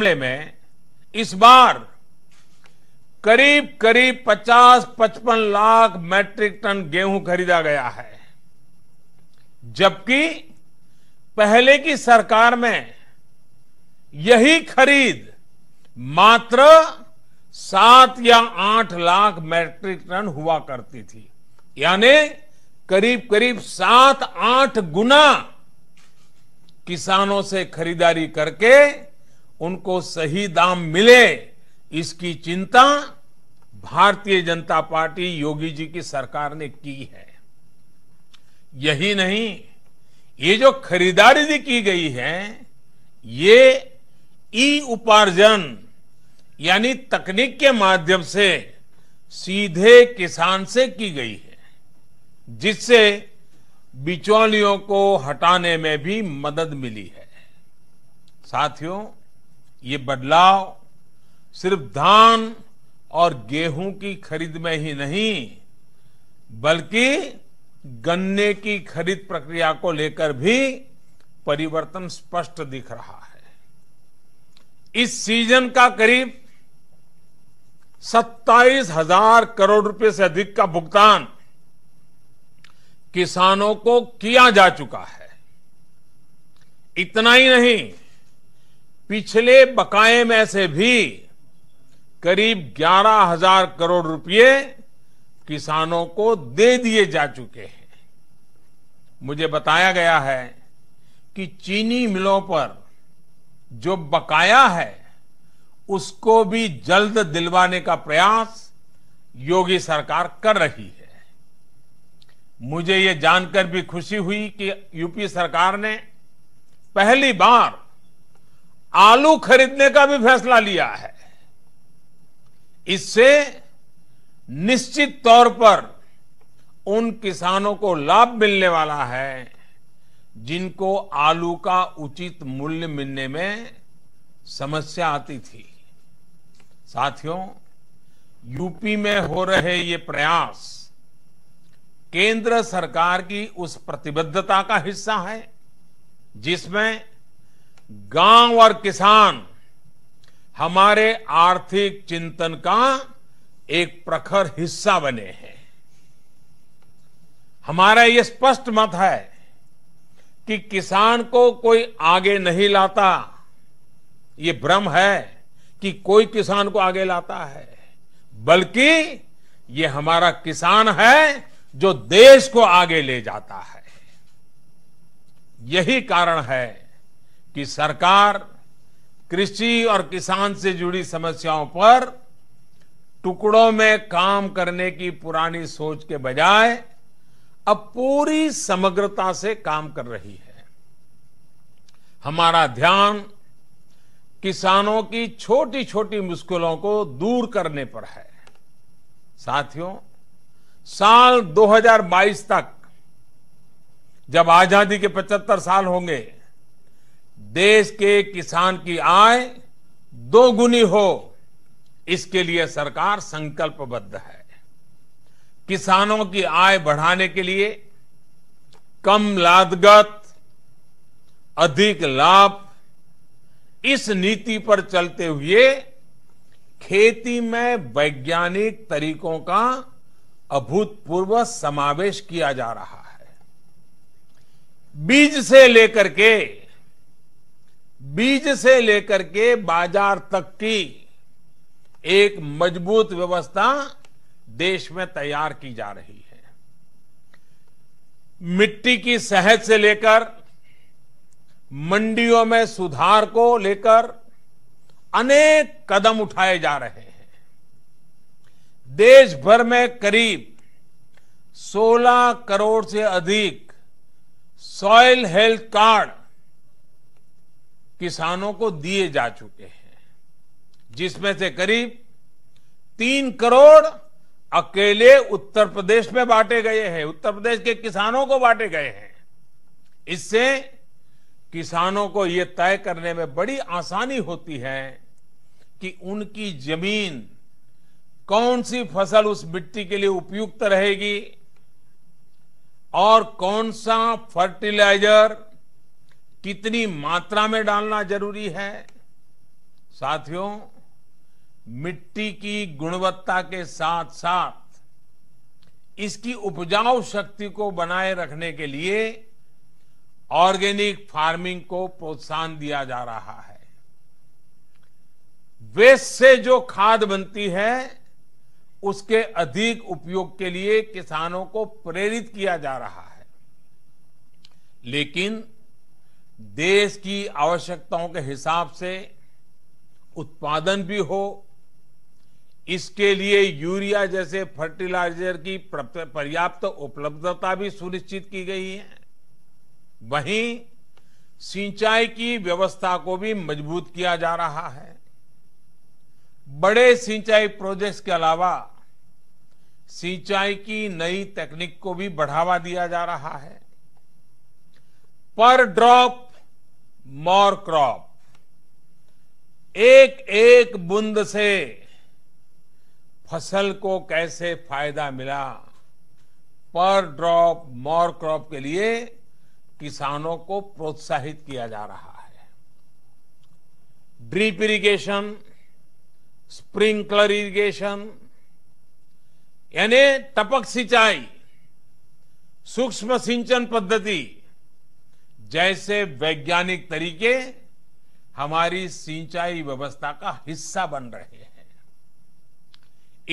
मामले में इस बार करीब करीब 50-55 लाख मैट्रिक टन गेहूं खरीदा गया है जबकि पहले की सरकार में यही खरीद मात्र सात या आठ लाख मैट्रिक टन हुआ करती थी यानी करीब करीब सात आठ गुना किसानों से खरीदारी करके उनको सही दाम मिले इसकी चिंता भारतीय जनता पार्टी योगी जी की सरकार ने की है यही नहीं ये जो खरीदारी भी की गई है ये ई उपार्जन यानी तकनीक के माध्यम से सीधे किसान से की गई है जिससे बिचौलियों को हटाने में भी मदद मिली है साथियों ये बदलाव सिर्फ धान और गेहूं की खरीद में ही नहीं बल्कि गन्ने की खरीद प्रक्रिया को लेकर भी परिवर्तन स्पष्ट दिख रहा है इस सीजन का करीब सत्ताईस हजार करोड़ रुपए से अधिक का भुगतान किसानों को किया जा चुका है इतना ही नहीं पिछले बकाए में से भी करीब ग्यारह हजार करोड़ रुपए किसानों को दे दिए जा चुके हैं मुझे बताया गया है कि चीनी मिलों पर जो बकाया है उसको भी जल्द दिलवाने का प्रयास योगी सरकार कर रही है मुझे ये जानकर भी खुशी हुई कि यूपी सरकार ने पहली बार आलू खरीदने का भी फैसला लिया है इससे निश्चित तौर पर उन किसानों को लाभ मिलने वाला है जिनको आलू का उचित मूल्य मिलने में समस्या आती थी साथियों यूपी में हो रहे ये प्रयास केंद्र सरकार की उस प्रतिबद्धता का हिस्सा है जिसमें गांव और किसान हमारे आर्थिक चिंतन का एक प्रखर हिस्सा बने हैं हमारा ये स्पष्ट मत है कि किसान को कोई आगे नहीं लाता ये भ्रम है कि कोई किसान को आगे लाता है बल्कि ये हमारा किसान है जो देश को आगे ले जाता है यही कारण है कि सरकार कृषि और किसान से जुड़ी समस्याओं पर टुकड़ों में काम करने की पुरानी सोच के बजाय अब पूरी समग्रता से काम कर रही है हमारा ध्यान किसानों की छोटी छोटी मुश्किलों को दूर करने पर है साथियों साल 2022 तक जब आजादी के 75 साल होंगे देश के किसान की आय दोगुनी हो इसके लिए सरकार संकल्पबद्ध है किसानों की आय बढ़ाने के लिए कम लागत अधिक लाभ इस नीति पर चलते हुए खेती में वैज्ञानिक तरीकों का अभूतपूर्व समावेश किया जा रहा है बीज से लेकर के बीज से लेकर के बाजार तक की एक मजबूत व्यवस्था देश में तैयार की जा रही है मिट्टी की सहज से लेकर मंडियों में सुधार को लेकर अनेक कदम उठाए जा रहे हैं देश भर में करीब 16 करोड़ से अधिक सॉयल हेल्थ कार्ड किसानों को दिए जा चुके हैं जिसमें से करीब तीन करोड़ अकेले उत्तर प्रदेश में बांटे गए हैं उत्तर प्रदेश के किसानों को बांटे गए हैं इससे किसानों को ये तय करने में बड़ी आसानी होती है कि उनकी जमीन कौन सी फसल उस मिट्टी के लिए उपयुक्त रहेगी और कौन सा फर्टिलाइजर कितनी मात्रा में डालना जरूरी है साथियों मिट्टी की गुणवत्ता के साथ साथ इसकी उपजाऊ शक्ति को बनाए रखने के लिए ऑर्गेनिक फार्मिंग को प्रोत्साहन दिया जा रहा है वेस्ट से जो खाद बनती है उसके अधिक उपयोग के लिए किसानों को प्रेरित किया जा रहा है लेकिन देश की आवश्यकताओं के हिसाब से उत्पादन भी हो इसके लिए यूरिया जैसे फर्टिलाइजर की पर्याप्त उपलब्धता भी सुनिश्चित की गई है वहीं सिंचाई की व्यवस्था को भी मजबूत किया जा रहा है बड़े सिंचाई प्रोजेक्ट्स के अलावा सिंचाई की नई तकनीक को भी बढ़ावा दिया जा रहा है पर ड्रॉप मोर क्रॉप एक एक बूंद से फसल को कैसे फायदा मिला पर ड्रॉप मोर क्रॉप के लिए किसानों को प्रोत्साहित किया जा रहा है ड्रीप इरिगेशन स्प्रिंकलर इरिगेशन यानी टपक सिंचाई सूक्ष्म सिंचन पद्धति जैसे वैज्ञानिक तरीके हमारी सिंचाई व्यवस्था का हिस्सा बन रहे हैं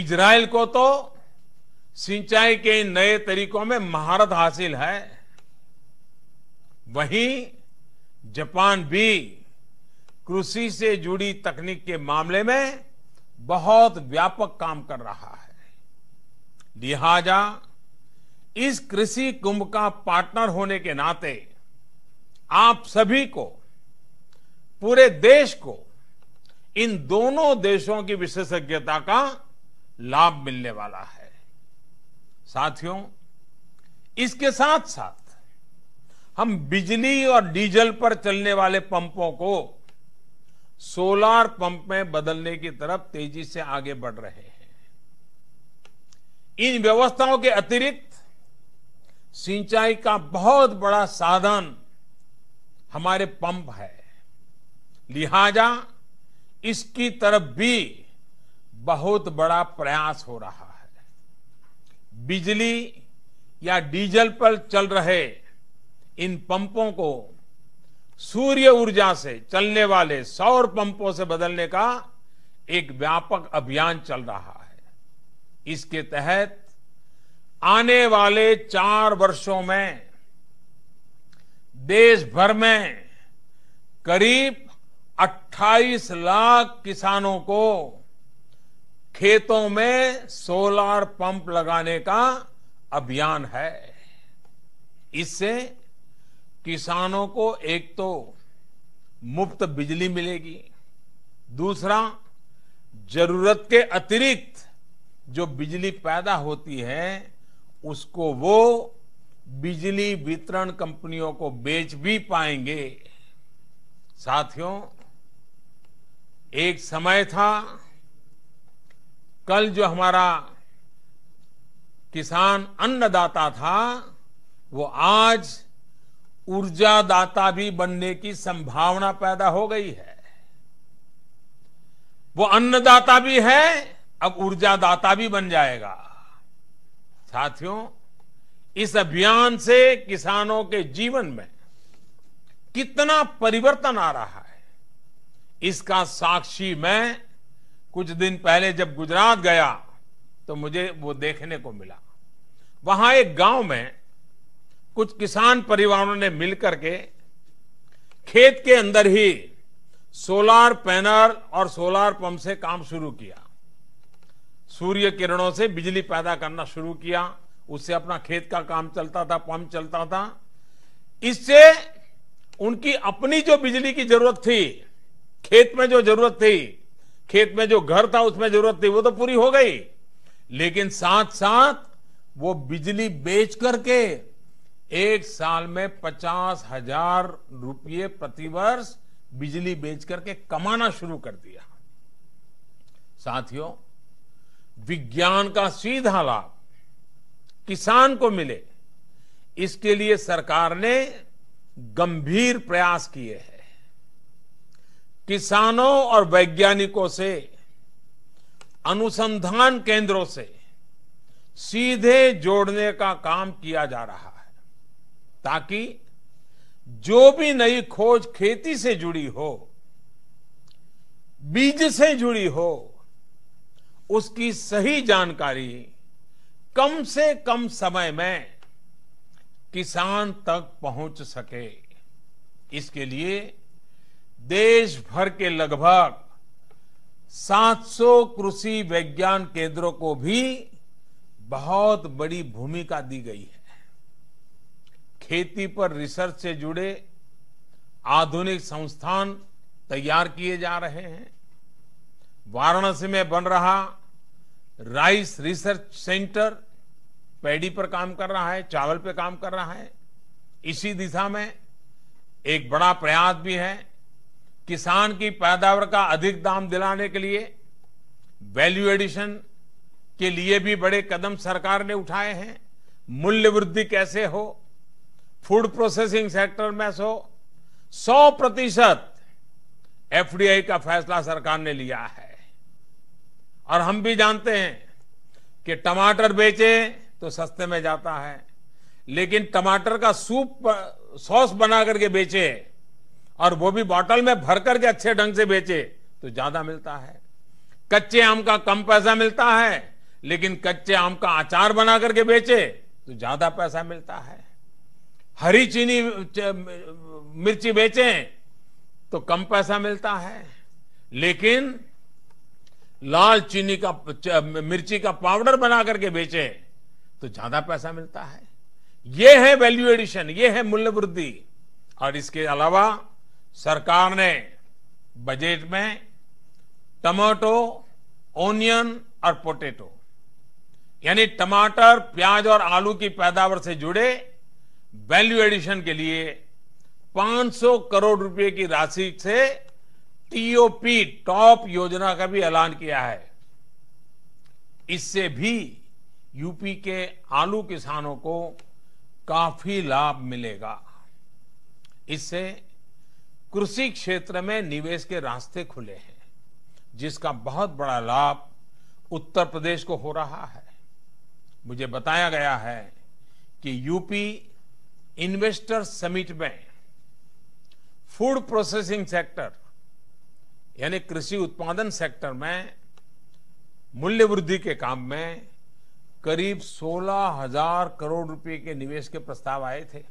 इजराइल को तो सिंचाई के नए तरीकों में महारत हासिल है वहीं जापान भी कृषि से जुड़ी तकनीक के मामले में बहुत व्यापक काम कर रहा है लिहाजा इस कृषि कुंभ का पार्टनर होने के नाते आप सभी को पूरे देश को इन दोनों देशों की विशेषज्ञता का लाभ मिलने वाला है साथियों इसके साथ साथ हम बिजली और डीजल पर चलने वाले पंपों को सोलार पंप में बदलने की तरफ तेजी से आगे बढ़ रहे हैं इन व्यवस्थाओं के अतिरिक्त सिंचाई का बहुत बड़ा साधन हमारे पंप है लिहाजा इसकी तरफ भी बहुत बड़ा प्रयास हो रहा है बिजली या डीजल पर चल रहे इन पंपों को सूर्य ऊर्जा से चलने वाले सौर पंपों से बदलने का एक व्यापक अभियान चल रहा है इसके तहत आने वाले चार वर्षों में देश भर में करीब 28 लाख किसानों को खेतों में सोलार पंप लगाने का अभियान है इससे किसानों को एक तो मुफ्त बिजली मिलेगी दूसरा जरूरत के अतिरिक्त जो बिजली पैदा होती है उसको वो बिजली वितरण कंपनियों को बेच भी पाएंगे साथियों एक समय था कल जो हमारा किसान अन्नदाता था वो आज ऊर्जादाता भी बनने की संभावना पैदा हो गई है वो अन्नदाता भी है अब ऊर्जादाता भी बन जाएगा साथियों इस अभियान से किसानों के जीवन में कितना परिवर्तन आ रहा है इसका साक्षी मैं कुछ दिन पहले जब गुजरात गया तो मुझे वो देखने को मिला वहां एक गांव में कुछ किसान परिवारों ने मिलकर के खेत के अंदर ही सोलार पैनल और सोलार पंप से काम शुरू किया सूर्य किरणों से बिजली पैदा करना शुरू किया उससे अपना खेत का काम चलता था पंप चलता था इससे उनकी अपनी जो बिजली की जरूरत थी खेत में जो जरूरत थी खेत में जो घर था उसमें जरूरत थी वो तो पूरी हो गई लेकिन साथ साथ वो बिजली बेच करके एक साल में पचास हजार रुपये प्रतिवर्ष बिजली बेच करके कमाना शुरू कर दिया साथियों विज्ञान का सीधा लाभ किसान को मिले इसके लिए सरकार ने गंभीर प्रयास किए हैं किसानों और वैज्ञानिकों से अनुसंधान केंद्रों से सीधे जोड़ने का काम किया जा रहा है ताकि जो भी नई खोज खेती से जुड़ी हो बीज से जुड़ी हो उसकी सही जानकारी कम से कम समय में किसान तक पहुंच सके इसके लिए देश भर के लगभग 700 कृषि विज्ञान केंद्रों को भी बहुत बड़ी भूमिका दी गई है खेती पर रिसर्च से जुड़े आधुनिक संस्थान तैयार किए जा रहे हैं वाराणसी में बन रहा राइस रिसर्च सेंटर पैडी पर काम कर रहा है चावल पे काम कर रहा है इसी दिशा में एक बड़ा प्रयास भी है किसान की पैदावार का अधिक दाम दिलाने के लिए वैल्यू एडिशन के लिए भी बड़े कदम सरकार ने उठाए हैं मूल्य वृद्धि कैसे हो फूड प्रोसेसिंग सेक्टर में सो सौ प्रतिशत एफडीआई का फैसला सरकार ने लिया है और हम भी जानते हैं कि टमाटर बेचे तो सस्ते में जाता है लेकिन टमाटर का सूप सॉस बना करके बेचे और वो भी बॉटल में भर करके अच्छे ढंग से बेचे तो ज्यादा मिलता है कच्चे आम का कम पैसा मिलता है लेकिन कच्चे आम का अचार बना करके बेचे तो ज्यादा पैसा मिलता है हरी चीनी मिर्ची बेचे तो कम पैसा मिलता है लेकिन लाल चीनी का मिर्ची का पाउडर बना करके बेचे तो ज्यादा पैसा मिलता है ये है वैल्यू एडिशन ये है मूल्य वृद्धि और इसके अलावा सरकार ने बजट में टमाटो ओनियन और पोटैटो यानी टमाटर प्याज और आलू की पैदावार से जुड़े वैल्यू एडिशन के लिए 500 करोड़ रुपए की राशि से टीओपी टॉप योजना का भी ऐलान किया है इससे भी यूपी के आलू किसानों को काफी लाभ मिलेगा इससे कृषि क्षेत्र में निवेश के रास्ते खुले हैं जिसका बहुत बड़ा लाभ उत्तर प्रदेश को हो रहा है मुझे बताया गया है कि यूपी इन्वेस्टर समिट में फूड प्रोसेसिंग सेक्टर यानी कृषि उत्पादन सेक्टर में मूल्य वृद्धि के काम में करीब सोलह हजार करोड़ रुपए के निवेश के प्रस्ताव आए थे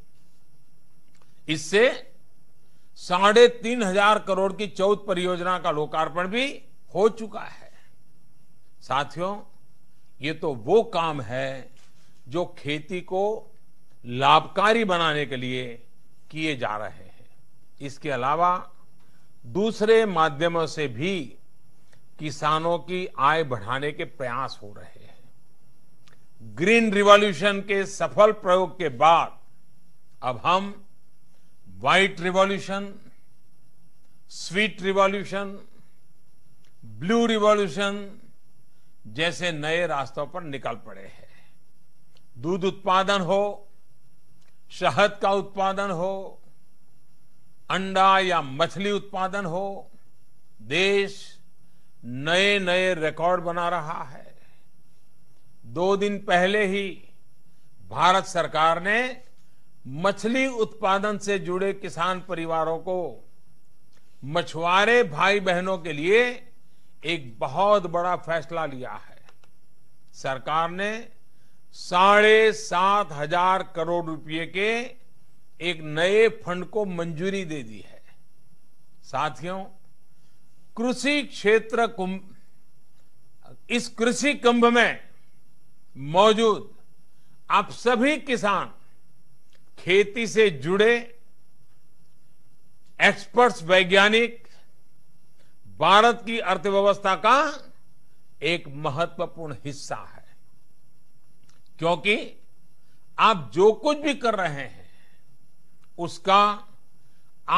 इससे साढ़े तीन हजार करोड़ की चौथ परियोजना का लोकार्पण भी हो चुका है साथियों ये तो वो काम है जो खेती को लाभकारी बनाने के लिए किए जा रहे हैं इसके अलावा दूसरे माध्यमों से भी किसानों की आय बढ़ाने के प्रयास हो रहे हैं ग्रीन रिवॉल्यूशन के सफल प्रयोग के बाद अब हम white revolution sweet revolution blue revolution जैसे नए रास्तों पर निकल पड़े हैं दूध उत्पादन हो शहद का उत्पादन हो अंडा या मछली उत्पादन हो देश नए नए रिकॉर्ड बना रहा है दो दिन पहले ही भारत सरकार ने मछली उत्पादन से जुड़े किसान परिवारों को मछुआरे भाई बहनों के लिए एक बहुत बड़ा फैसला लिया है सरकार ने साढ़े सात हजार करोड़ रुपए के एक नए फंड को मंजूरी दे दी है साथियों कृषि क्षेत्र कुंभ इस कृषि कुंभ में मौजूद आप सभी किसान खेती से जुड़े एक्सपर्ट्स वैज्ञानिक भारत की अर्थव्यवस्था का एक महत्वपूर्ण हिस्सा है क्योंकि आप जो कुछ भी कर रहे हैं उसका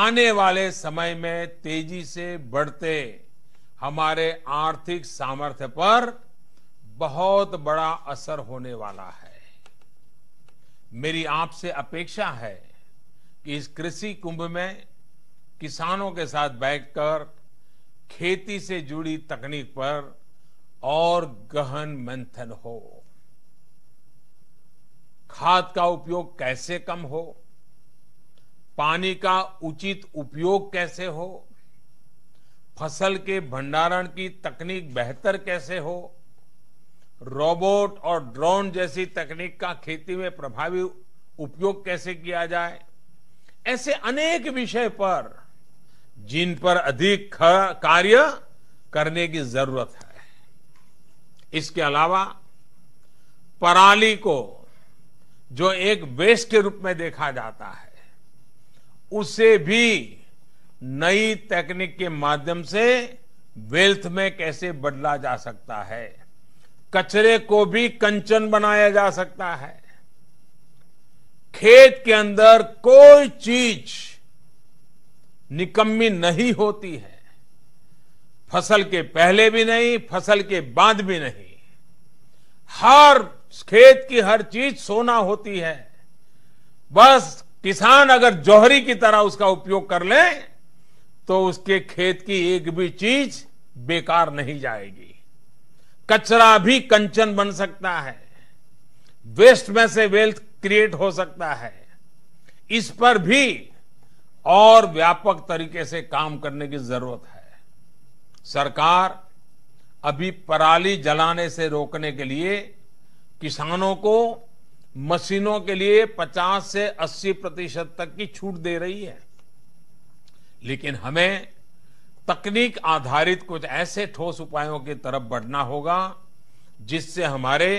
आने वाले समय में तेजी से बढ़ते हमारे आर्थिक सामर्थ्य पर बहुत बड़ा असर होने वाला है मेरी आपसे अपेक्षा है कि इस कृषि कुंभ में किसानों के साथ बैठकर खेती से जुड़ी तकनीक पर और गहन मंथन हो खाद का उपयोग कैसे कम हो पानी का उचित उपयोग कैसे हो फसल के भंडारण की तकनीक बेहतर कैसे हो रोबोट और ड्रोन जैसी तकनीक का खेती में प्रभावी उपयोग कैसे किया जाए ऐसे अनेक विषय पर जिन पर अधिक कार्य करने की जरूरत है इसके अलावा पराली को जो एक वेस्ट के रूप में देखा जाता है उसे भी नई तकनीक के माध्यम से वेल्थ में कैसे बदला जा सकता है कचरे को भी कंचन बनाया जा सकता है खेत के अंदर कोई चीज निकम्मी नहीं होती है फसल के पहले भी नहीं फसल के बाद भी नहीं हर खेत की हर चीज सोना होती है बस किसान अगर जौहरी की तरह उसका उपयोग कर ले तो उसके खेत की एक भी चीज बेकार नहीं जाएगी कचरा भी कंचन बन सकता है वेस्ट में से वेल्थ क्रिएट हो सकता है इस पर भी और व्यापक तरीके से काम करने की जरूरत है सरकार अभी पराली जलाने से रोकने के लिए किसानों को मशीनों के लिए 50 से 80 प्रतिशत तक की छूट दे रही है लेकिन हमें तकनीक आधारित कुछ ऐसे ठोस उपायों की तरफ बढ़ना होगा जिससे हमारे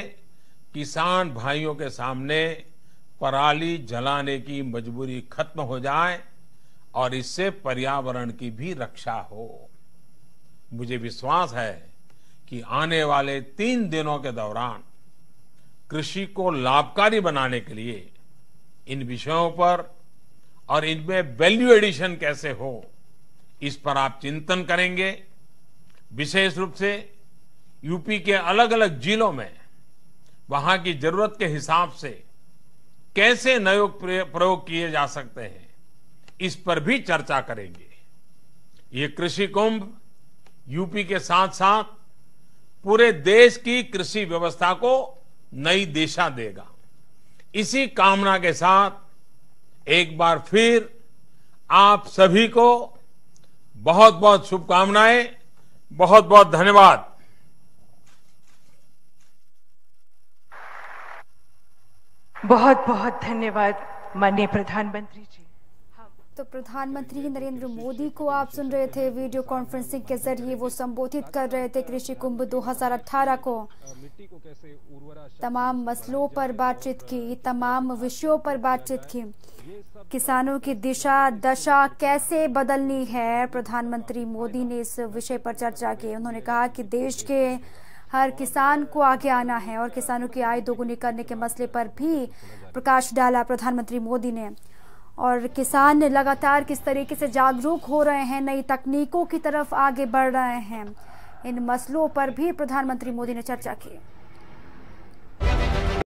किसान भाइयों के सामने पराली जलाने की मजबूरी खत्म हो जाए और इससे पर्यावरण की भी रक्षा हो मुझे विश्वास है कि आने वाले तीन दिनों के दौरान कृषि को लाभकारी बनाने के लिए इन विषयों पर और इनमें वैल्यू एडिशन कैसे हो इस पर आप चिंतन करेंगे विशेष रूप से यूपी के अलग अलग जिलों में वहां की जरूरत के हिसाब से कैसे नए प्रयोग किए जा सकते हैं इस पर भी चर्चा करेंगे ये कृषि कुंभ यूपी के साथ साथ पूरे देश की कृषि व्यवस्था को नई दिशा देगा इसी कामना के साथ एक बार फिर आप सभी को बहुत बहुत शुभकामनाएं बहुत बहुत धन्यवाद बहुत बहुत धन्यवाद माननीय प्रधानमंत्री जी तो प्रधानमंत्री नरेंद्र मोदी को आप सुन रहे थे वीडियो कॉन्फ्रेंसिंग के जरिए वो संबोधित कर रहे थे कृषि कुंभ 2018 को तमाम मसलों पर बातचीत की तमाम विषयों पर बातचीत की किसानों की दिशा दशा कैसे बदलनी है प्रधानमंत्री मोदी ने इस विषय पर चर्चा की उन्होंने कहा कि देश के हर किसान को आगे आना है और किसानों की आय दोगुनी करने के मसले पर भी प्रकाश डाला प्रधानमंत्री मोदी ने और किसान लगातार किस तरीके से जागरूक हो रहे हैं नई तकनीकों की तरफ आगे बढ़ रहे हैं इन मसलों पर भी प्रधानमंत्री मोदी ने चर्चा की